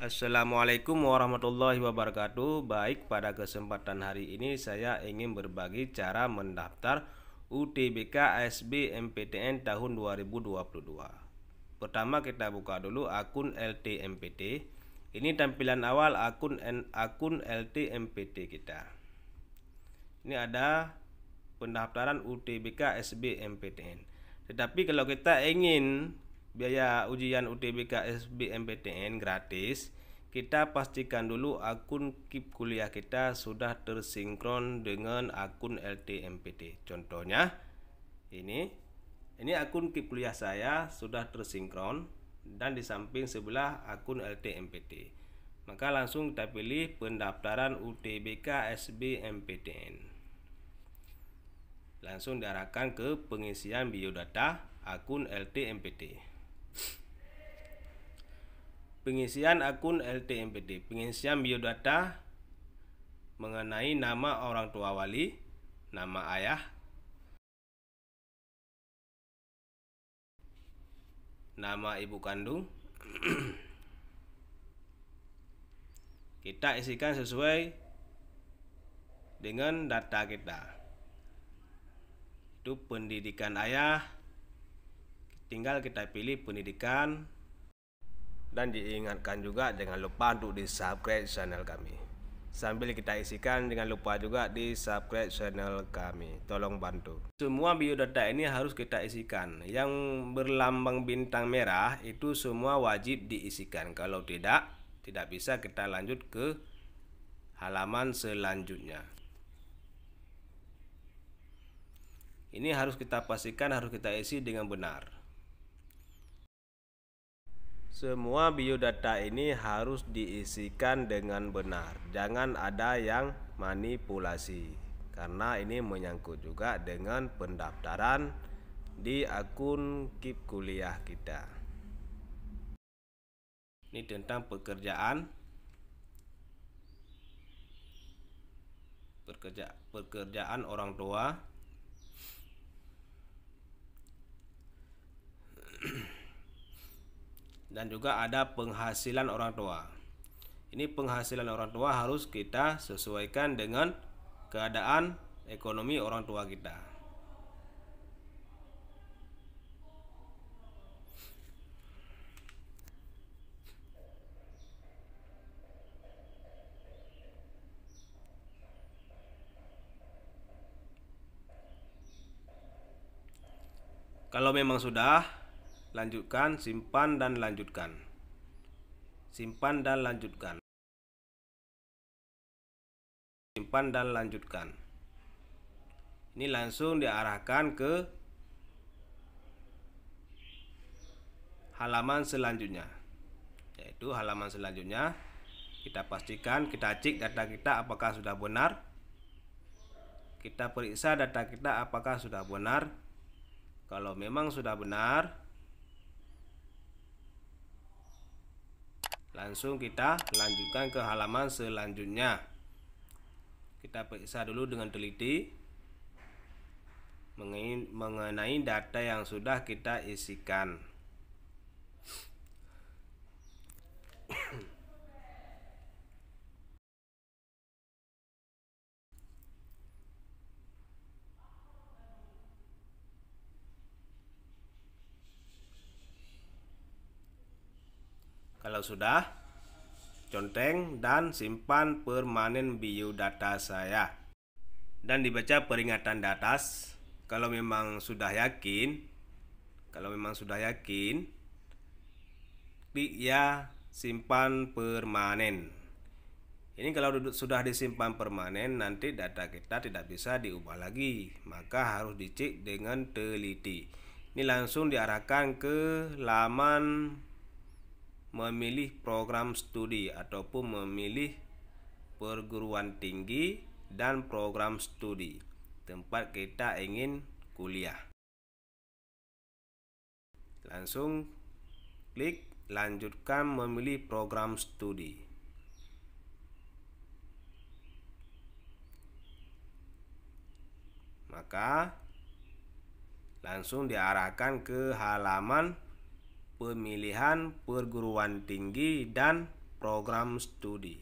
Assalamualaikum warahmatullahi wabarakatuh. Baik, pada kesempatan hari ini saya ingin berbagi cara mendaftar UTBK ASB MPTN tahun 2022. Pertama kita buka dulu akun LTMPT. Ini tampilan awal akun akun LTMPT kita. Ini ada pendaftaran UTBK ASB MPTN. Tetapi kalau kita ingin biaya ujian UTBK SBMPTN gratis, kita pastikan dulu akun KIP kuliah kita sudah tersinkron dengan akun LTMPT. Contohnya ini ini akun KIP kuliah saya sudah tersinkron dan di samping sebelah akun LTMPT. Maka langsung kita pilih pendaftaran UTBK SBMPTN. Langsung diarahkan ke pengisian biodata akun LTMPT. Pengisian akun LTMPD, pengisian biodata mengenai nama orang tua wali, nama ayah, nama ibu kandung. kita isikan sesuai dengan data kita. Itu pendidikan ayah, Tinggal kita pilih pendidikan dan diingatkan juga jangan lupa untuk di subscribe channel kami. Sambil kita isikan jangan lupa juga di subscribe channel kami. Tolong bantu. Semua biodata ini harus kita isikan. Yang berlambang bintang merah itu semua wajib diisikan. Kalau tidak, tidak bisa kita lanjut ke halaman selanjutnya. Ini harus kita pastikan harus kita isi dengan benar. Semua biodata ini harus diisikan dengan benar. Jangan ada yang manipulasi. Karena ini menyangkut juga dengan pendaftaran di akun Kip Kuliah kita. Ini tentang pekerjaan. Pekerja pekerjaan orang tua. dan juga ada penghasilan orang tua. Ini penghasilan orang tua harus kita sesuaikan dengan keadaan ekonomi orang tua kita. Kalau memang sudah lanjutkan simpan dan lanjutkan simpan dan lanjutkan simpan dan lanjutkan ini langsung diarahkan ke halaman selanjutnya yaitu halaman selanjutnya kita pastikan kita cek data kita apakah sudah benar kita periksa data kita apakah sudah benar kalau memang sudah benar Langsung kita lanjutkan ke halaman selanjutnya. Kita periksa dulu dengan teliti mengenai data yang sudah kita isikan. Kalau sudah, conteng dan simpan permanen biodata saya. Dan dibaca peringatan di atas. Kalau memang sudah yakin, kalau memang sudah yakin, klik ya simpan permanen. Ini kalau sudah disimpan permanen nanti data kita tidak bisa diubah lagi Maka harus dicek dengan teliti Ini langsung diarahkan ke laman memilih program studi ataupun memilih perguruan tinggi dan program studi tempat kita ingin kuliah. Langsung klik lanjutkan memilih program studi. Maka langsung diarahkan ke halaman pemilihan perguruan tinggi dan program studi.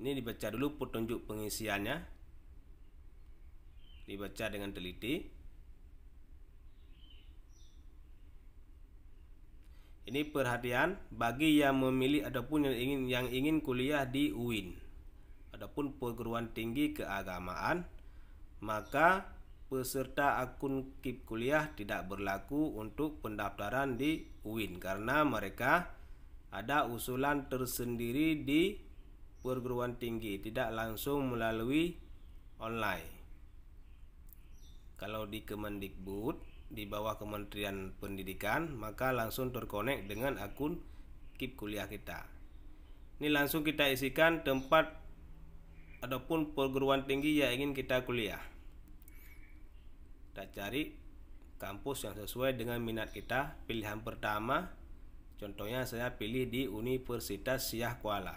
Ini dibaca dulu petunjuk pengisiannya. Dibaca dengan teliti. Ini perhatian bagi yang memilih ataupun yang ingin yang ingin kuliah di UIN. ataupun perguruan tinggi keagamaan maka peserta akun KIP kuliah tidak berlaku untuk pendaftaran di UIN karena mereka ada usulan tersendiri di perguruan tinggi tidak langsung melalui online. Kalau di Kemendikbud di bawah Kementerian Pendidikan maka langsung terkonek dengan akun KIP kuliah kita. Ini langsung kita isikan tempat ataupun perguruan tinggi yang ingin kita kuliah. Kita cari kampus yang sesuai dengan minat kita. Pilihan pertama, contohnya saya pilih di Universitas Siah Kuala.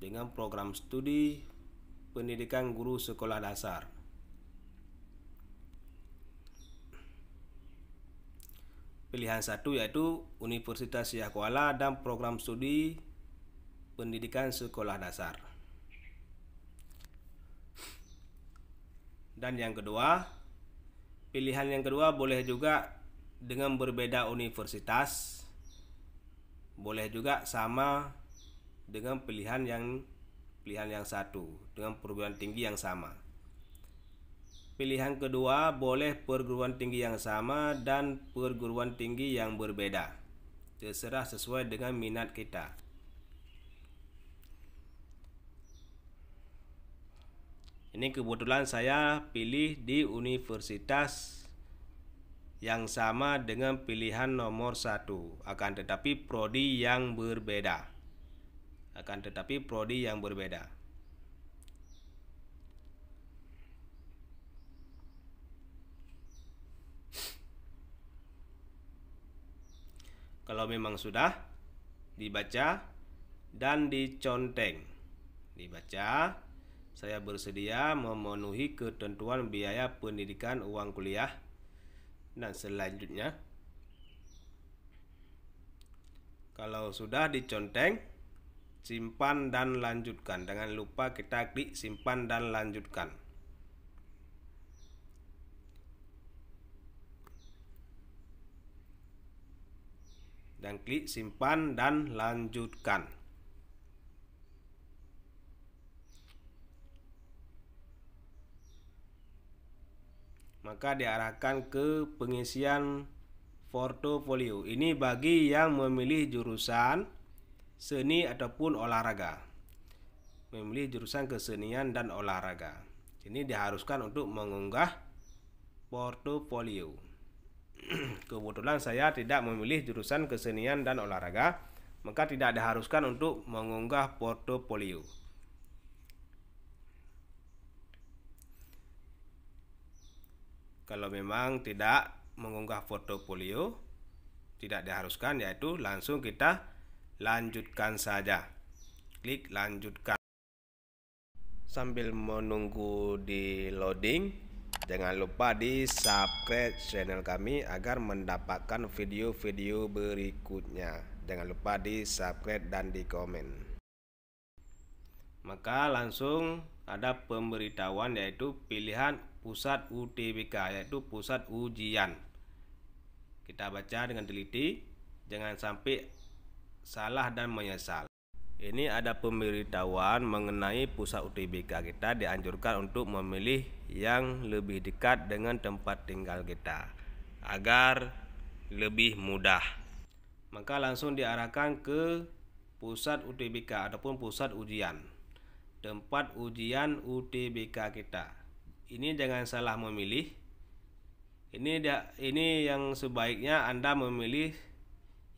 Dengan program studi pendidikan guru sekolah dasar. Pilihan satu yaitu Universitas Siah Kuala dan program studi pendidikan sekolah dasar. Dan yang kedua, pilihan yang kedua boleh juga dengan berbeda universitas. Boleh juga sama dengan pilihan yang pilihan yang satu, dengan perguruan tinggi yang sama. Pilihan kedua boleh perguruan tinggi yang sama dan perguruan tinggi yang berbeda. Terserah sesuai dengan minat kita. Ini kebetulan saya pilih di universitas yang sama dengan pilihan nomor satu, akan tetapi prodi yang berbeda. Akan tetapi prodi yang berbeda. Kalau memang sudah dibaca dan diconteng, dibaca saya bersedia memenuhi ketentuan biaya pendidikan, uang kuliah, dan selanjutnya. Kalau sudah diconteng, simpan dan lanjutkan. Jangan lupa kita klik simpan dan lanjutkan. Dan klik simpan dan lanjutkan. maka diarahkan ke pengisian portofolio. Ini bagi yang memilih jurusan seni ataupun olahraga. Memilih jurusan kesenian dan olahraga. Ini diharuskan untuk mengunggah portofolio. Kebetulan saya tidak memilih jurusan kesenian dan olahraga, maka tidak diharuskan untuk mengunggah portofolio. Kalau memang tidak mengunggah foto polio tidak diharuskan yaitu langsung kita lanjutkan saja. Klik lanjutkan. Sambil menunggu di loading, jangan lupa di subscribe channel kami agar mendapatkan video-video berikutnya. Jangan lupa di subscribe dan di komen maka langsung ada pemberitahuan yaitu pilihan pusat UTBK yaitu pusat ujian kita baca dengan teliti jangan sampai salah dan menyesal ini ada pemberitahuan mengenai pusat UTBK kita dianjurkan untuk memilih yang lebih dekat dengan tempat tinggal kita agar lebih mudah maka langsung diarahkan ke pusat UTBK ataupun pusat ujian tempat ujian UTBK kita. Ini jangan salah memilih. Ini ini yang sebaiknya Anda memilih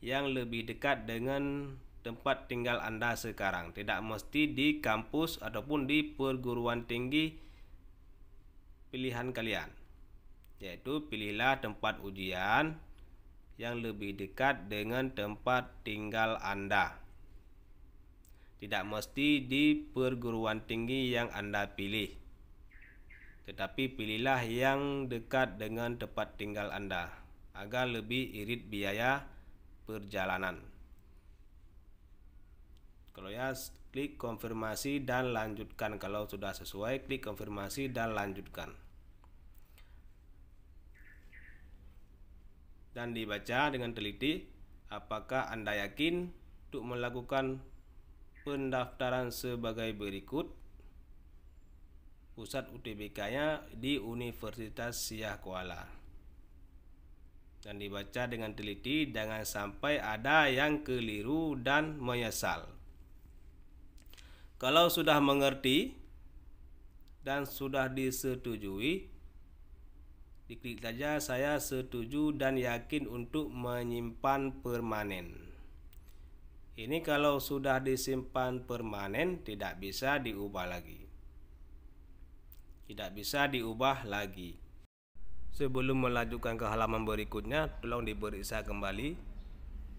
yang lebih dekat dengan tempat tinggal Anda sekarang. Tidak mesti di kampus ataupun di perguruan tinggi pilihan kalian. Yaitu pilihlah tempat ujian yang lebih dekat dengan tempat tinggal Anda tidak mesti di perguruan tinggi yang Anda pilih. Tetapi pilihlah yang dekat dengan tempat tinggal Anda agar lebih irit biaya perjalanan. Kalau ya klik konfirmasi dan lanjutkan kalau sudah sesuai klik konfirmasi dan lanjutkan. Dan dibaca dengan teliti apakah Anda yakin untuk melakukan pendaftaran sebagai berikut pusat UTBK-nya di Universitas Siah Kuala dan dibaca dengan teliti jangan sampai ada yang keliru dan menyesal kalau sudah mengerti dan sudah disetujui diklik saja saya setuju dan yakin untuk menyimpan permanen ini kalau sudah disimpan permanen tidak bisa diubah lagi. Tidak bisa diubah lagi. Sebelum melanjutkan ke halaman berikutnya, tolong diperiksa kembali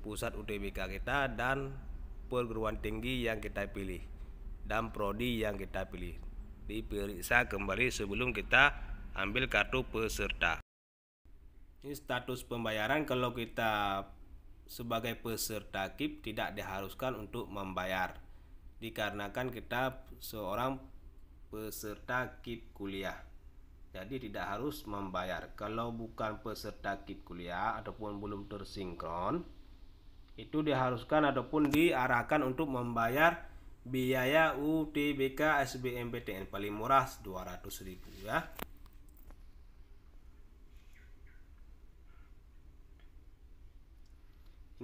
pusat UTBK kita dan perguruan tinggi yang kita pilih dan prodi yang kita pilih. Diperiksa kembali sebelum kita ambil kartu peserta. Ini status pembayaran kalau kita sebagai peserta KIP tidak diharuskan untuk membayar dikarenakan kita seorang peserta KIP kuliah jadi tidak harus membayar kalau bukan peserta KIP kuliah ataupun belum tersinkron itu diharuskan ataupun diarahkan untuk membayar biaya UTBK SBMPTN paling murah 200.000 ya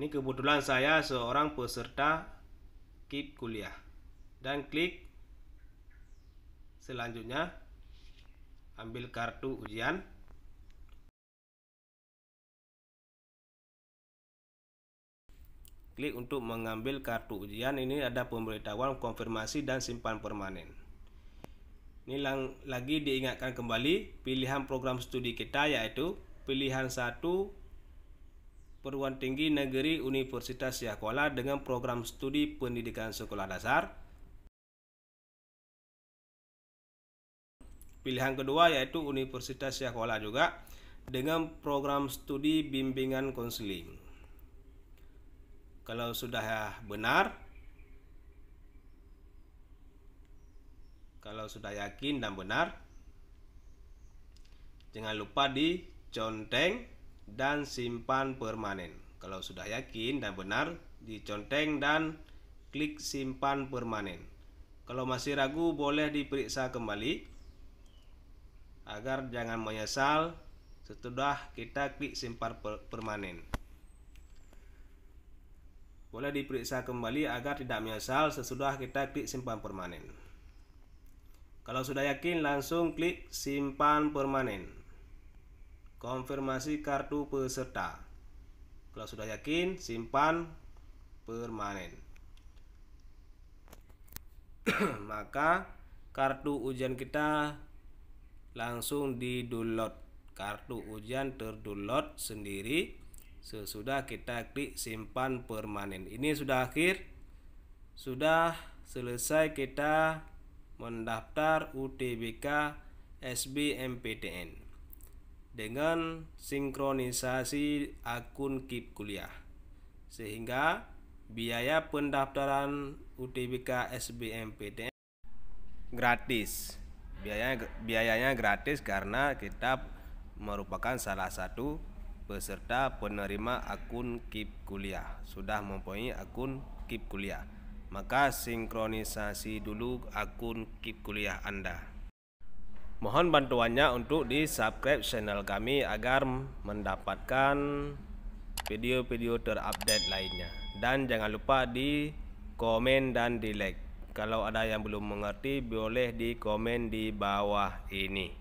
Ini kebetulan saya seorang peserta KIP kuliah. Dan klik selanjutnya ambil kartu ujian. Klik untuk mengambil kartu ujian. Ini ada pemberitahuan konfirmasi dan simpan permanen. Ini lang lagi diingatkan kembali pilihan program studi kita yaitu pilihan 1 Perguruan Tinggi Negeri Universitas Yahkola dengan program studi pendidikan sekolah dasar. Pilihan kedua yaitu Universitas Yahkola juga dengan program studi bimbingan konseling. Kalau sudah benar, kalau sudah yakin dan benar, jangan lupa diconteng dan simpan permanen. Kalau sudah yakin dan benar, diconteng dan klik simpan permanen. Kalau masih ragu boleh diperiksa kembali agar jangan menyesal setelah kita klik simpan permanen. Boleh diperiksa kembali agar tidak menyesal sesudah kita klik simpan permanen. Kalau sudah yakin langsung klik simpan permanen konfirmasi kartu peserta. Kalau sudah yakin, simpan permanen. Maka kartu ujian kita langsung di-download. Kartu ujian terdownload sendiri sesudah kita klik simpan permanen. Ini sudah akhir. Sudah selesai kita mendaftar UTBK SBMPTN dengan sinkronisasi akun KIP kuliah sehingga biaya pendaftaran UTBK SBMPTN gratis biayanya biayanya gratis karena kita merupakan salah satu peserta penerima akun KIP kuliah sudah mempunyai akun KIP kuliah maka sinkronisasi dulu akun KIP kuliah Anda Mohon bantuannya untuk di subscribe channel kami agar mendapatkan video-video terupdate lainnya dan jangan lupa di komen dan di like kalau ada yang belum mengerti boleh di komen di bawah ini